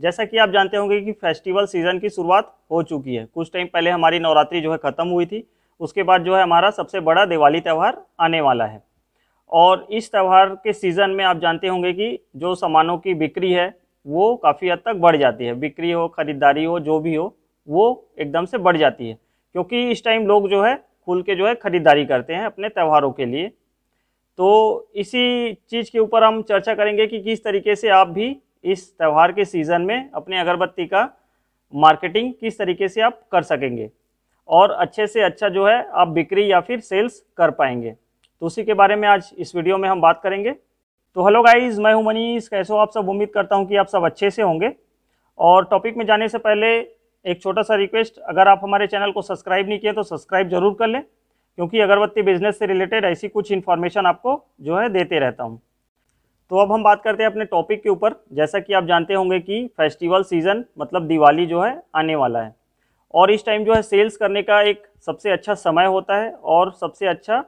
जैसा कि आप जानते होंगे कि फेस्टिवल सीजन की शुरुआत हो चुकी है कुछ टाइम पहले हमारी नवरात्रि जो है ख़त्म हुई थी उसके बाद जो है हमारा सबसे बड़ा दिवाली त्यौहार आने वाला है और इस त्यौहार के सीज़न में आप जानते होंगे कि जो सामानों की बिक्री है वो काफ़ी हद तक बढ़ जाती है बिक्री हो ख़रीदारी हो जो भी हो वो एकदम से बढ़ जाती है क्योंकि इस टाइम लोग जो है खुल के जो है ख़रीदारी करते हैं अपने त्यौहारों के लिए तो इसी चीज़ के ऊपर हम चर्चा करेंगे कि किस तरीके से आप भी इस त्यौहार के सीज़न में अपने अगरबत्ती का मार्केटिंग किस तरीके से आप कर सकेंगे और अच्छे से अच्छा जो है आप बिक्री या फिर सेल्स कर पाएंगे तो उसी के बारे में आज इस वीडियो में हम बात करेंगे तो हेलो गाइस मैं हूं मनीष कैसे हो आप सब उम्मीद करता हूं कि आप सब अच्छे से होंगे और टॉपिक में जाने से पहले एक छोटा सा रिक्वेस्ट अगर आप हमारे चैनल को सब्सक्राइब नहीं किए तो सब्सक्राइब जरूर कर लें क्योंकि अगरबत्ती बिजनेस से रिलेटेड ऐसी कुछ इन्फॉर्मेशन आपको जो है देते रहता हूँ तो अब हम बात करते हैं अपने टॉपिक के ऊपर जैसा कि आप जानते होंगे कि फेस्टिवल सीज़न मतलब दिवाली जो है आने वाला है और इस टाइम जो है सेल्स करने का एक सबसे अच्छा समय होता है और सबसे अच्छा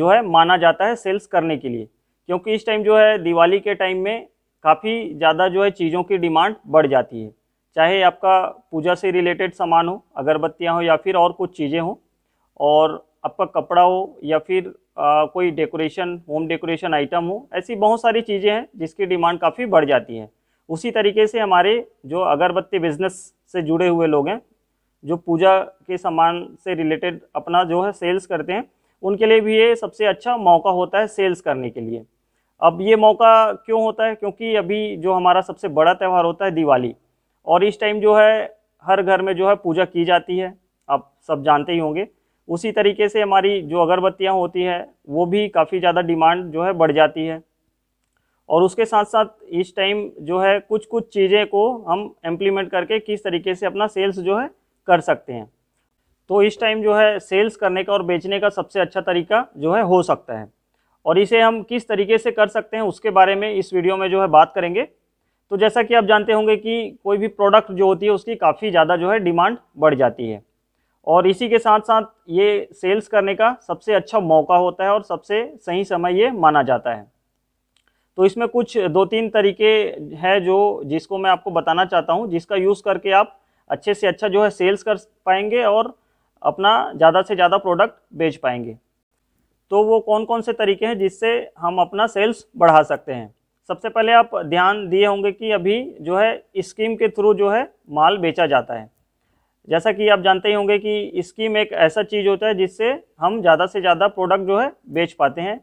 जो है माना जाता है सेल्स करने के लिए क्योंकि इस टाइम जो है दिवाली के टाइम में काफ़ी ज़्यादा जो है चीज़ों की डिमांड बढ़ जाती है चाहे आपका पूजा से रिलेटेड सामान हो अगरबत्तियाँ हो या फिर और कुछ चीज़ें हों और आपका कपड़ा हो या फिर आ, कोई डेकोरेशन होम डेकोरेशन आइटम हो ऐसी बहुत सारी चीज़ें हैं जिसकी डिमांड काफ़ी बढ़ जाती है उसी तरीके से हमारे जो अगरबत्ती बिजनेस से जुड़े हुए लोग हैं जो पूजा के सामान से रिलेटेड अपना जो है सेल्स करते हैं उनके लिए भी ये सबसे अच्छा मौका होता है सेल्स करने के लिए अब ये मौका क्यों होता है क्योंकि अभी जो हमारा सबसे बड़ा त्यौहार होता है दिवाली और इस टाइम जो है हर घर में जो है पूजा की जाती है आप सब जानते ही होंगे उसी तरीके से हमारी जो अगरबत्तियाँ होती हैं वो भी काफ़ी ज़्यादा डिमांड जो है बढ़ जाती है और उसके साथ साथ इस टाइम जो है कुछ कुछ चीज़ें को हम इम्प्लीमेंट करके किस तरीके से अपना सेल्स जो है कर सकते हैं तो इस टाइम जो है सेल्स करने का और बेचने का सबसे अच्छा तरीका जो है हो सकता है और इसे हम किस तरीके से कर सकते हैं उसके बारे में इस वीडियो में जो है बात करेंगे तो जैसा कि आप जानते होंगे कि कोई भी प्रोडक्ट जो होती है उसकी काफ़ी ज़्यादा जो है डिमांड बढ़ जाती है और इसी के साथ साथ ये सेल्स करने का सबसे अच्छा मौका होता है और सबसे सही समय ये माना जाता है तो इसमें कुछ दो तीन तरीके हैं जो जिसको मैं आपको बताना चाहता हूँ जिसका यूज़ करके आप अच्छे से अच्छा जो है सेल्स कर पाएंगे और अपना ज़्यादा से ज़्यादा प्रोडक्ट बेच पाएंगे तो वो कौन कौन से तरीके हैं जिससे हम अपना सेल्स बढ़ा सकते हैं सबसे पहले आप ध्यान दिए होंगे कि अभी जो है स्कीम के थ्रू जो है माल बेचा जाता है जैसा कि आप जानते ही होंगे कि स्कीम एक ऐसा चीज़ होता है जिससे हम ज़्यादा से ज़्यादा प्रोडक्ट जो है बेच पाते हैं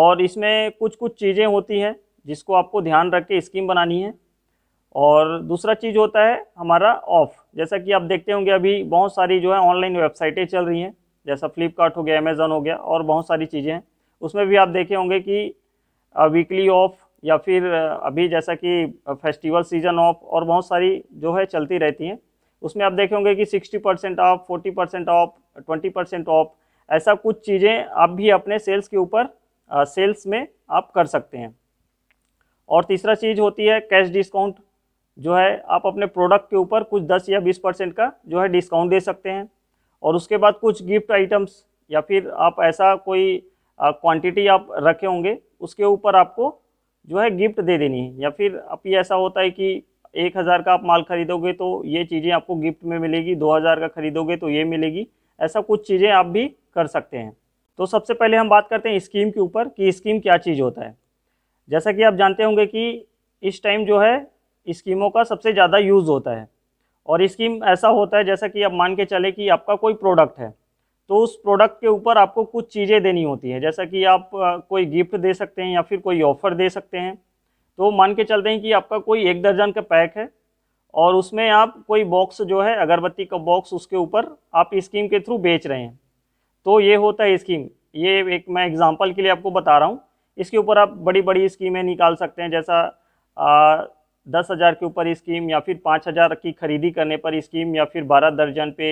और इसमें कुछ कुछ चीज़ें होती हैं जिसको आपको ध्यान रख के स्कीम बनानी है और दूसरा चीज़ होता है हमारा ऑफ़ जैसा कि आप देखते होंगे अभी बहुत सारी जो है ऑनलाइन वेबसाइटें चल रही हैं जैसा फ्लिपकार्ट हो गया अमेज़न हो गया और बहुत सारी चीज़ें हैं उसमें भी आप देखे होंगे कि वीकली ऑफ़ या फिर अभी जैसा कि फेस्टिवल सीज़न ऑफ और बहुत सारी जो है चलती रहती हैं उसमें आप देखे होंगे कि sixty percent of forty percent of twenty percent of ऐसा कुछ चीज़ें आप भी अपने सेल्स के ऊपर सेल्स में आप कर सकते हैं और तीसरा चीज़ होती है कैश डिस्काउंट जो है आप अपने प्रोडक्ट के ऊपर कुछ दस या बीस परसेंट का जो है डिस्काउंट दे सकते हैं और उसके बाद कुछ गिफ्ट आइटम्स या फिर आप ऐसा कोई क्वान्टिटी आप रखे होंगे उसके ऊपर आपको जो है गिफ्ट दे देनी है या फिर अभी ऐसा होता है कि एक हज़ार का आप माल खरीदोगे तो ये चीज़ें आपको गिफ्ट में मिलेगी दो हज़ार का खरीदोगे तो ये मिलेगी ऐसा कुछ चीज़ें आप भी कर सकते हैं तो सबसे पहले हम बात करते हैं स्कीम के ऊपर कि स्कीम क्या चीज़ होता है जैसा कि आप जानते होंगे कि इस टाइम जो है स्कीमों का सबसे ज़्यादा यूज़ होता है और स्कीम ऐसा होता है जैसा कि आप मान के चले कि आपका कोई प्रोडक्ट है तो उस प्रोडक्ट के ऊपर आपको कुछ चीज़ें देनी होती हैं जैसा कि आप कोई गिफ्ट दे सकते हैं या फिर कोई ऑफ़र दे सकते हैं तो मान के चलते हैं कि आपका कोई एक दर्जन का पैक है और उसमें आप कोई बॉक्स जो है अगरबत्ती का बॉक्स उसके ऊपर आप स्कीम के थ्रू बेच रहे हैं तो ये होता है स्कीम ये एक मैं एग्ज़ाम्पल के लिए आपको बता रहा हूँ इसके ऊपर आप बड़ी बड़ी स्कीमें निकाल सकते हैं जैसा आ, दस हज़ार के ऊपर स्कीम या फिर पाँच हज़ार की खरीदी करने पर स्कीम या फिर बारह दर्जन पे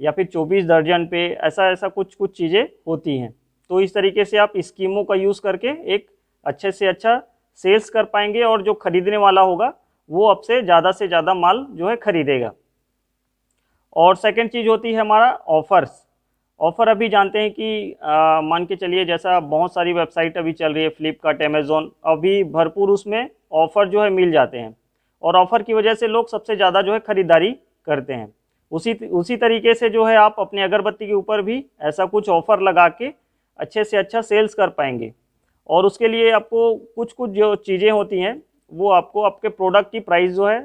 या फिर चौबीस दर्जन पे ऐसा ऐसा कुछ कुछ चीज़ें होती हैं तो इस तरीके से आप स्कीमों का यूज़ करके एक अच्छे से अच्छा सेल्स कर पाएंगे और जो खरीदने वाला होगा वो आपसे ज़्यादा से ज़्यादा माल जो है खरीदेगा और सेकंड चीज़ होती है हमारा ऑफ़र्स ऑफ़र अभी जानते हैं कि मान के चलिए जैसा बहुत सारी वेबसाइट अभी चल रही है फ्लिपकार्ट अमेज़ोन अभी भरपूर उसमें ऑफ़र जो है मिल जाते हैं और ऑफ़र की वजह से लोग सबसे ज़्यादा जो है ख़रीदारी करते हैं उसी उसी तरीके से जो है आप अपने अगरबत्ती के ऊपर भी ऐसा कुछ ऑफ़र लगा के अच्छे से अच्छा सेल्स कर पाएंगे और उसके लिए आपको कुछ कुछ जो चीज़ें होती हैं वो आपको आपके प्रोडक्ट की प्राइस जो है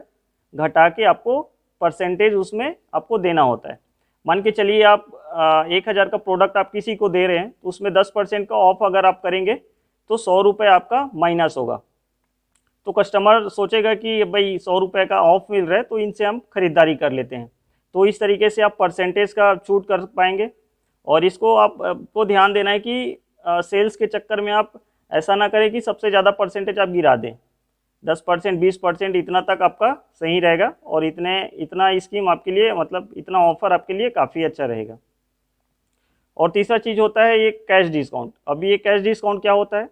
घटा के आपको परसेंटेज उसमें आपको देना होता है मान के चलिए आप एक हज़ार का प्रोडक्ट आप किसी को दे रहे हैं तो उसमें दस परसेंट का ऑफ अगर आप करेंगे तो सौ रुपये आपका माइनस होगा तो कस्टमर सोचेगा कि भाई सौ रुपये का ऑफ मिल रहा है तो इनसे हम ख़रीदारी कर लेते हैं तो इस तरीके से आप परसेंटेज का छूट कर पाएंगे और इसको आपको तो ध्यान देना है कि सेल्स के चक्कर में आप ऐसा ना करें कि सबसे ज़्यादा परसेंटेज आप गिरा दें दस परसेंट बीस परसेंट इतना तक आपका सही रहेगा और इतने इतना स्कीम आपके लिए मतलब इतना ऑफर आपके लिए काफ़ी अच्छा रहेगा और तीसरा चीज़ होता है ये कैश डिस्काउंट अब ये कैश डिस्काउंट क्या होता है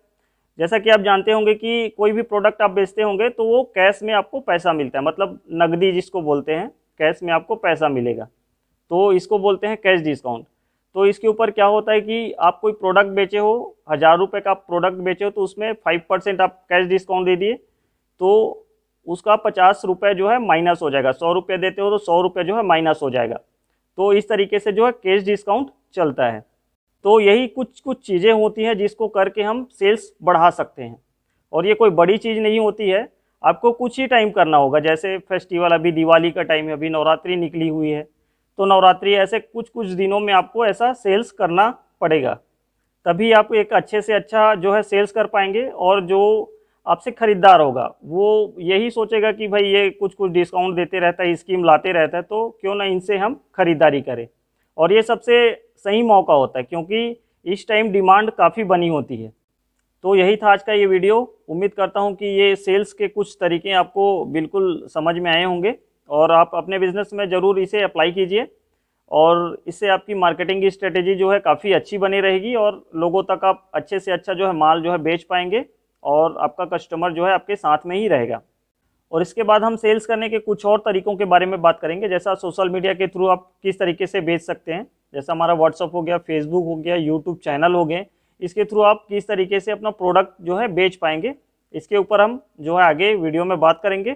जैसा कि आप जानते होंगे कि कोई भी प्रोडक्ट आप बेचते होंगे तो वो कैश में आपको पैसा मिलता है मतलब नगदी जिसको बोलते हैं कैश में आपको पैसा मिलेगा तो इसको बोलते हैं कैश डिस्काउंट तो इसके ऊपर क्या होता है कि आप कोई प्रोडक्ट बेचे हो हज़ार रुपये का प्रोडक्ट बेचे हो तो उसमें फाइव परसेंट आप कैश डिस्काउंट दे दिए तो उसका पचास रुपये जो है माइनस हो जाएगा सौ रुपये देते हो तो सौ रुपये जो है माइनस हो जाएगा तो इस तरीके से जो है कैश डिस्काउंट चलता है तो यही कुछ कुछ चीज़ें होती हैं जिसको करके हम सेल्स बढ़ा सकते हैं और ये कोई बड़ी चीज़ नहीं होती है आपको कुछ ही टाइम करना होगा जैसे फेस्टिवल अभी दिवाली का टाइम है अभी नवरात्रि निकली हुई है तो नवरात्रि ऐसे कुछ कुछ दिनों में आपको ऐसा सेल्स करना पड़ेगा तभी आप एक अच्छे से अच्छा जो है सेल्स कर पाएंगे और जो आपसे ख़रीदार होगा वो यही सोचेगा कि भाई ये कुछ कुछ डिस्काउंट देते रहता है स्कीम लाते रहता है तो क्यों ना इनसे हम खरीदारी करें और ये सबसे सही मौका होता है क्योंकि इस टाइम डिमांड काफ़ी बनी होती है तो यही था आज का ये वीडियो उम्मीद करता हूँ कि ये सेल्स के कुछ तरीके आपको बिल्कुल समझ में आए होंगे और आप अपने बिजनेस में ज़रूर इसे अप्लाई कीजिए और इससे आपकी मार्केटिंग की स्ट्रेटेजी जो है काफ़ी अच्छी बनी रहेगी और लोगों तक आप अच्छे से अच्छा जो है माल जो है बेच पाएंगे और आपका कस्टमर जो है आपके साथ में ही रहेगा और इसके बाद हम सेल्स करने के कुछ और तरीकों के बारे में बात करेंगे जैसा सोशल मीडिया के थ्रू आप किस तरीके से बेच सकते हैं जैसा हमारा व्हाट्सअप हो गया फेसबुक हो गया यूट्यूब चैनल हो गए इसके थ्रू आप किस तरीके से अपना प्रोडक्ट जो है बेच पाएंगे इसके ऊपर हम जो है आगे वीडियो में बात करेंगे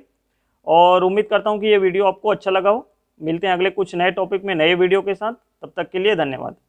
और उम्मीद करता हूँ कि ये वीडियो आपको अच्छा लगा हो मिलते हैं अगले कुछ नए टॉपिक में नए वीडियो के साथ तब तक के लिए धन्यवाद